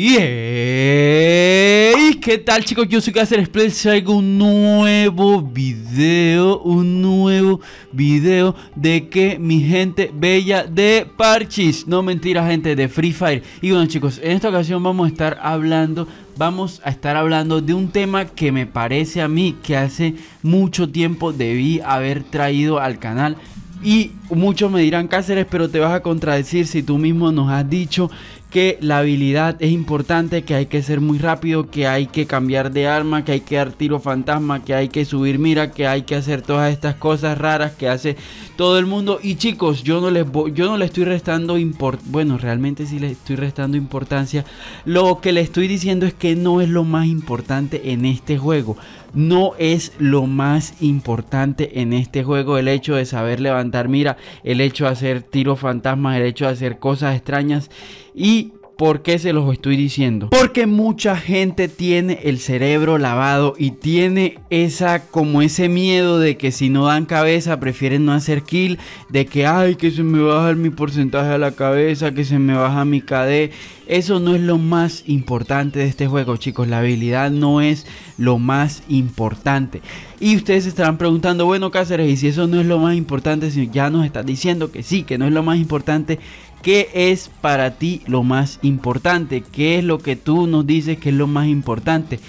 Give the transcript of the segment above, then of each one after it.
¡Y qué tal chicos? Yo soy Cáceres Play, traigo un nuevo video, un nuevo video de que mi gente bella de Parchis, no mentira gente, de Free Fire Y bueno chicos, en esta ocasión vamos a estar hablando, vamos a estar hablando de un tema que me parece a mí que hace mucho tiempo debí haber traído al canal y muchos me dirán Cáceres, pero te vas a contradecir si tú mismo nos has dicho que la habilidad es importante, que hay que ser muy rápido, que hay que cambiar de arma, que hay que dar tiro fantasma, que hay que subir mira, que hay que hacer todas estas cosas raras que hace todo el mundo. Y chicos, yo no les yo no le estoy restando importancia. bueno, realmente sí le estoy restando importancia. Lo que le estoy diciendo es que no es lo más importante en este juego. No es lo más importante en este juego el hecho de saber levantar mira, el hecho de hacer tiro fantasma el hecho de hacer cosas extrañas y ¿Por qué se los estoy diciendo? Porque mucha gente tiene el cerebro lavado y tiene esa como ese miedo de que si no dan cabeza prefieren no hacer kill, de que ay que se me baja mi porcentaje a la cabeza, que se me baja mi KD eso no es lo más importante de este juego, chicos. La habilidad no es lo más importante. Y ustedes estarán preguntando, bueno, Cáceres, y si eso no es lo más importante, si ya nos estás diciendo que sí, que no es lo más importante, ¿qué es para ti lo más importante? ¿Qué es lo que tú nos dices que es lo más importante?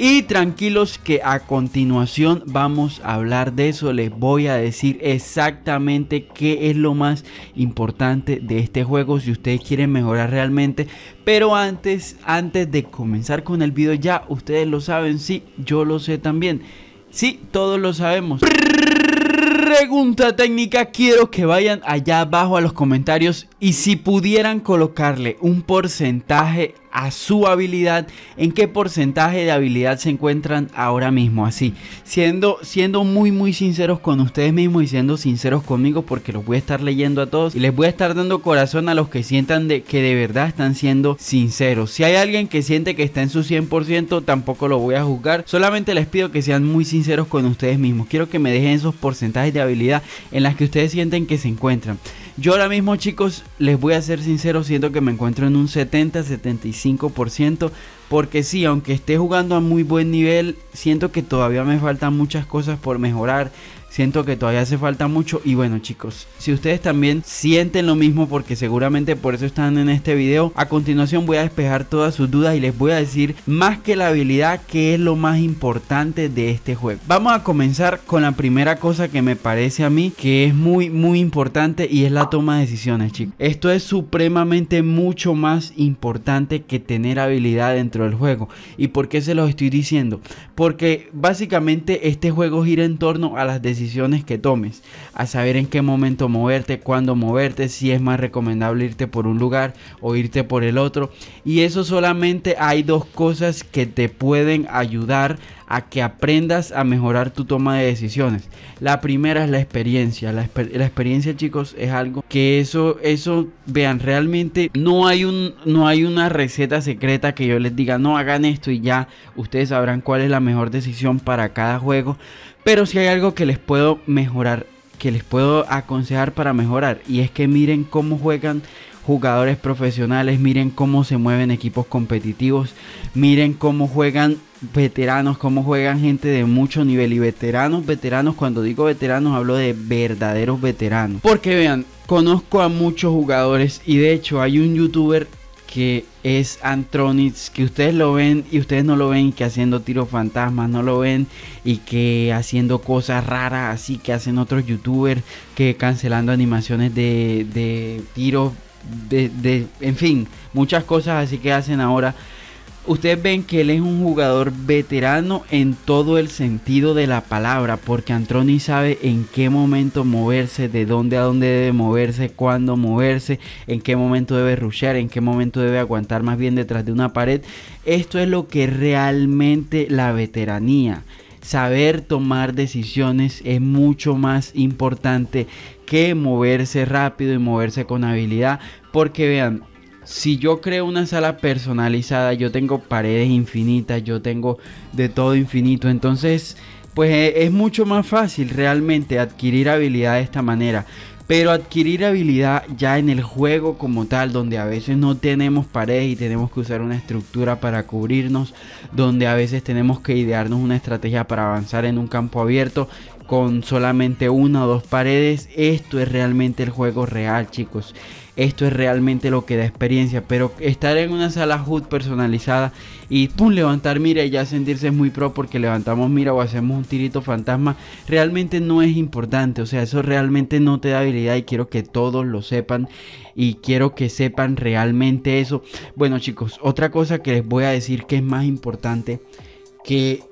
Y tranquilos que a continuación vamos a hablar de eso. Les voy a decir exactamente qué es lo más importante de este juego si ustedes quieren mejorar realmente. Pero antes, antes de comenzar con el video ya, ustedes lo saben, sí, yo lo sé también. Sí, todos lo sabemos. Pregunta técnica, quiero que vayan allá abajo a los comentarios y si pudieran colocarle un porcentaje a su habilidad, en qué porcentaje de habilidad se encuentran ahora mismo. Así, siendo, siendo muy, muy sinceros con ustedes mismos y siendo sinceros conmigo, porque los voy a estar leyendo a todos y les voy a estar dando corazón a los que sientan de, que de verdad están siendo sinceros. Si hay alguien que siente que está en su 100%, tampoco lo voy a juzgar. Solamente les pido que sean muy sinceros con ustedes mismos. Quiero que me dejen esos porcentajes de habilidad en las que ustedes sienten que se encuentran. Yo ahora mismo, chicos, les voy a ser sincero, siento que me encuentro en un 70-75%, porque sí, aunque esté jugando a muy buen nivel, siento que todavía me faltan muchas cosas por mejorar. Siento que todavía hace falta mucho y bueno chicos, si ustedes también sienten lo mismo porque seguramente por eso están en este video, a continuación voy a despejar todas sus dudas y les voy a decir más que la habilidad que es lo más importante de este juego. Vamos a comenzar con la primera cosa que me parece a mí que es muy muy importante y es la toma de decisiones chicos. Esto es supremamente mucho más importante que tener habilidad dentro del juego. ¿Y por qué se los estoy diciendo? Porque básicamente este juego gira en torno a las decisiones decisiones que tomes, a saber en qué momento moverte, cuándo moverte, si es más recomendable irte por un lugar o irte por el otro. Y eso solamente hay dos cosas que te pueden ayudar a que aprendas a mejorar tu toma de decisiones. La primera es la experiencia. La, experiencia, chicos, es algo que eso, eso, vean, realmente no hay, un, no hay una receta secreta que yo les diga, no hagan esto y ya ustedes sabrán cuál es la mejor decisión para cada juego. Pero si hay algo que les puedo mejorar, que les puedo aconsejar para mejorar, y es que miren cómo juegan jugadores profesionales, miren cómo se mueven equipos competitivos, miren cómo juegan veteranos, cómo juegan gente de mucho nivel. Y veteranos, veteranos, cuando digo veteranos hablo de verdaderos veteranos. Porque vean, conozco a muchos jugadores y de hecho hay un youtuber que es Antronitz, que ustedes lo ven y ustedes no lo ven, que haciendo tiros fantasmas no lo ven y que haciendo cosas raras así que hacen otros youtubers, que cancelando animaciones de, de tiros, de, de, en fin, muchas cosas así que hacen ahora ustedes ven que él es un jugador veterano en todo el sentido de la palabra, porque Antroni sabe en qué momento moverse, de dónde a dónde debe moverse, cuándo moverse, en qué momento debe rushear, en qué momento debe aguantar más bien detrás de una pared. Esto es lo que realmente la veteranía. Saber tomar decisiones es mucho más importante que moverse rápido y moverse con habilidad. Porque vean, si yo creo una sala personalizada, yo tengo paredes infinitas, yo tengo de todo infinito, entonces pues e, es mucho más fácil realmente adquirir habilidad de esta manera. Pero adquirir habilidad ya en el juego como tal, donde a veces no tenemos paredes y tenemos que usar una estructura para cubrirnos, donde a veces tenemos que idearnos una estrategia para avanzar en un campo abierto con solamente una o dos paredes, esto es realmente el juego real chicos esto es realmente lo que da experiencia. Pero estar en una sala HUD personalizada y pum, levantar mira y ya sentirse muy pro porque levantamos mira o hacemos un tirito fantasma, realmente no es importante. O sea, eso realmente no te da habilidad y quiero que todos lo sepan y quiero que sepan realmente eso. Bueno, chicos, otra cosa que les voy a decir que es más importante que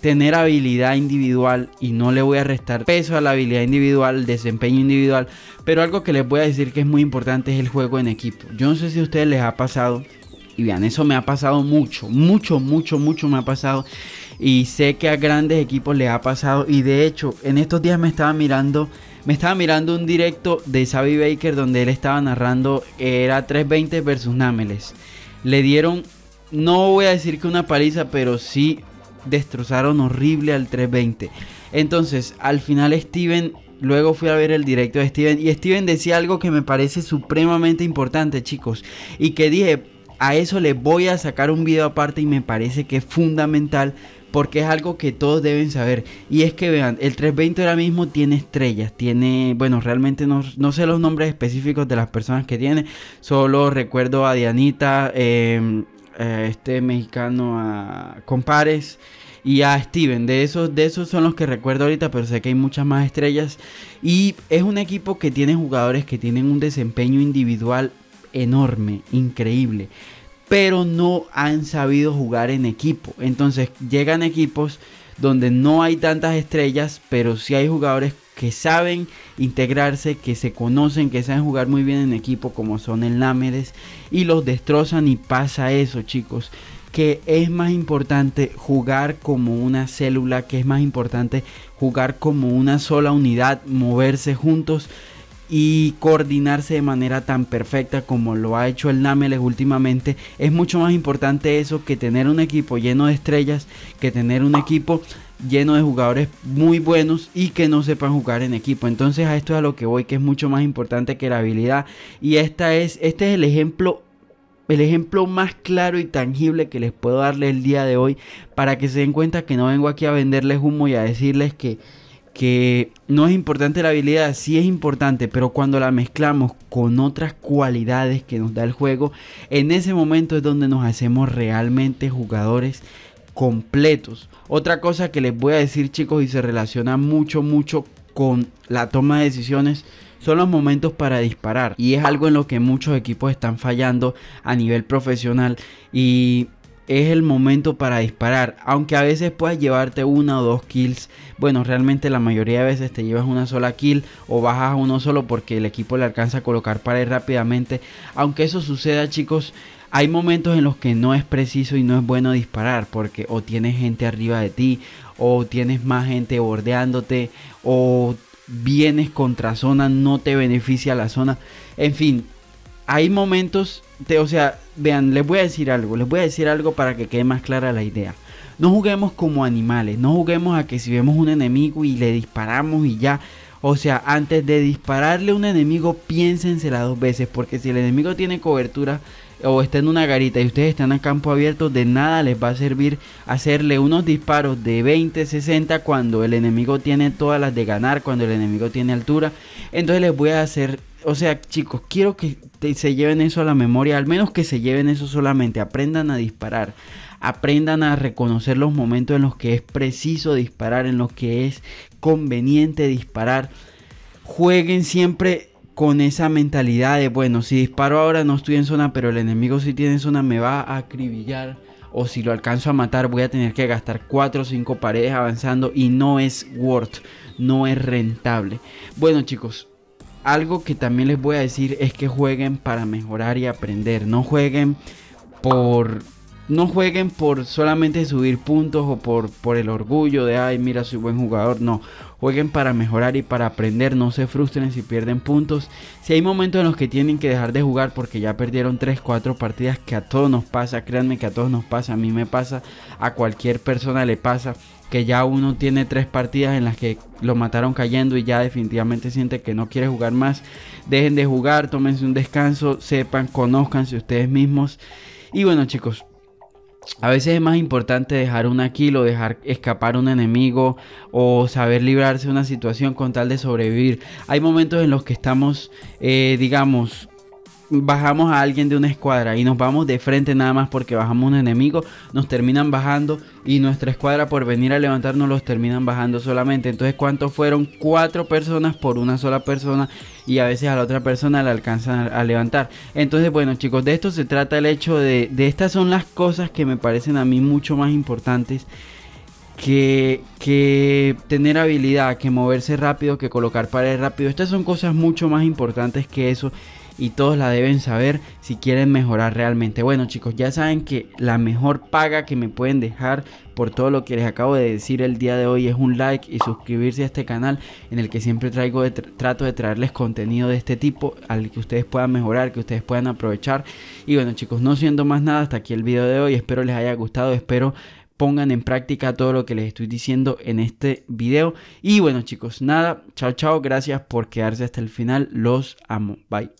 tener habilidad individual y no le voy a restar peso a la habilidad individual, desempeño individual. Pero algo que les voy a decir que es muy importante es el juego en equipo. Yo no sé si a ustedes les ha pasado. Y vean, eso me ha pasado mucho, mucho, mucho, mucho me ha pasado. Y sé que a grandes equipos les ha pasado. Y de hecho, en estos días me estaba mirando. Me estaba mirando un directo de Xavi Baker donde él estaba narrando. Era 320 versus Nameles Le dieron. No voy a decir que una paliza, pero sí destrozaron horrible al 320. Entonces, al final Steven, luego fui a ver el directo de Steven y Steven decía algo que me parece supremamente importante, chicos, y que dije, a eso le voy a sacar un video aparte y me parece que es fundamental porque es algo que todos deben saber. Y es que vean, el 320 ahora mismo tiene estrellas, tiene, bueno, realmente no, sé los nombres específicos de las personas que tiene, solo recuerdo a Dianita, eh, eh, este mexicano, a Compares y a Steven. De esos, de esos son los que recuerdo ahorita, pero sé que hay muchas más estrellas. Y es un equipo que tiene jugadores que tienen un desempeño individual enorme, increíble. Pero no han sabido jugar en equipo. Entonces llegan equipos donde no hay tantas estrellas, pero sí hay jugadores que saben integrarse, que se conocen, que saben jugar muy bien en equipo, como son el námeres y los destrozan y pasa eso, chicos. Que es más importante jugar como una célula, que es más importante jugar como una sola unidad, moverse juntos y coordinarse de manera tan perfecta como lo ha hecho el Nameles últimamente. Es mucho más importante eso que tener un equipo lleno de estrellas, que tener un equipo lleno de jugadores muy buenos y que no sepan jugar en equipo. Entonces a esto es a lo que voy, que es mucho más importante que la habilidad. Y esta es, este es el ejemplo el ejemplo más claro y tangible que les puedo darle el día de hoy para que se den cuenta que no vengo aquí a venderles humo y a decirles que que no es importante la habilidad, sí es importante, pero cuando la mezclamos con otras cualidades que nos da el juego, en ese momento es donde nos hacemos realmente jugadores completos. Otra cosa que les voy a decir chicos y se relaciona mucho, mucho con la toma de decisiones son los momentos para disparar y es algo en lo que muchos equipos están fallando a nivel profesional y es el momento para disparar. Aunque a veces puedas llevarte una o dos kills. Bueno, realmente la mayoría de veces te llevas una sola kill o bajas uno solo porque el equipo le alcanza a colocar pared rápidamente. Aunque eso suceda, chicos, hay momentos en los que no es preciso y no es bueno disparar porque o tienes gente arriba de ti o tienes más gente bordeándote o vienes contra zona, no te beneficia la zona. En fin, hay momentos o sea, vean, les voy a decir algo, les voy a decir algo para que quede más clara la idea. No juguemos como animales, no juguemos a que si vemos un enemigo y le disparamos y ya. O sea, antes de dispararle a un enemigo, piénsensela dos veces, porque si el enemigo tiene cobertura o está en una garita y ustedes están a campo abierto, de nada les va a servir hacerle unos disparos de 20, 60 cuando el enemigo tiene todas las de ganar, cuando el enemigo tiene altura. Entonces les voy a hacer o sea, chicos, quiero que se lleven eso a la memoria, al menos que se lleven eso solamente, aprendan a disparar, aprendan a reconocer los momentos en los que es preciso disparar, en los que es conveniente disparar. Jueguen siempre con esa mentalidad de, bueno, si disparo ahora no estoy en zona, pero el enemigo si tiene zona me va a acribillar. O si lo alcanzo a matar voy a tener que gastar 4 o 5 paredes avanzando y no es worth, no es rentable. Bueno chicos, algo que también les voy a decir es que jueguen para mejorar y aprender. No jueguen por no jueguen por solamente subir puntos o por, por el orgullo de, ay, mira, soy buen jugador. No, jueguen para mejorar y para aprender. No se frustren si pierden puntos. Si hay momentos en los que tienen que dejar de jugar porque ya perdieron 3, 4 partidas que a todos nos pasa, créanme que a todos nos pasa, a mí me pasa, a cualquier persona le pasa que ya uno tiene tres partidas en las que lo mataron cayendo y ya definitivamente siente que no quiere jugar más. Dejen de jugar, tómense un descanso, sepan, conozcanse ustedes mismos. Y bueno chicos, a veces es más importante dejar un aquí, dejar escapar un enemigo o saber librarse de una situación con tal de sobrevivir. Hay momentos en los que estamos, eh, digamos, bajamos a alguien de una escuadra y nos vamos de frente nada más porque bajamos un enemigo, nos terminan bajando y nuestra escuadra por venir a levantarnos los terminan bajando solamente. Entonces, ¿cuántos fueron? Cuatro personas por una sola persona y a veces a la otra persona la alcanzan a, levantar. Entonces, bueno chicos, de esto se trata el hecho de, de estas son las cosas que me parecen a mí mucho más importantes. Que, que, tener habilidad, que moverse rápido, que colocar paredes rápido. Estas son cosas mucho más importantes que eso y todos la deben saber si quieren mejorar realmente. Bueno chicos, ya saben que la mejor paga que me pueden dejar por todo lo que les acabo de decir el día de hoy es un like y suscribirse a este canal en el que siempre traigo trato de traerles contenido de este tipo al que ustedes puedan mejorar, que ustedes puedan aprovechar. Y bueno chicos, no siendo más nada, hasta aquí el video de hoy. Espero les haya gustado, espero pongan en práctica todo lo que les estoy diciendo en este video. Y bueno chicos, nada, chao chao, gracias por quedarse hasta el final, los amo, bye.